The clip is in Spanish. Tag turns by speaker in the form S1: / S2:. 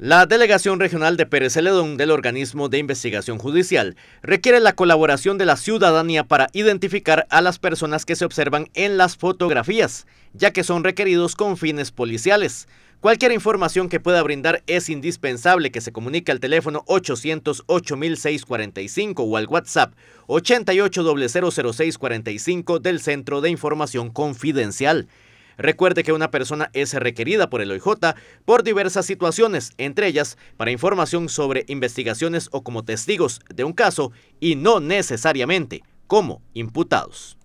S1: La Delegación Regional de Pérez Celedón del Organismo de Investigación Judicial requiere la colaboración de la ciudadanía para identificar a las personas que se observan en las fotografías, ya que son requeridos con fines policiales. Cualquier información que pueda brindar es indispensable que se comunique al teléfono 808-645 o al WhatsApp 8800645 del Centro de Información Confidencial. Recuerde que una persona es requerida por el OIJ por diversas situaciones, entre ellas para información sobre investigaciones o como testigos de un caso y no necesariamente como imputados.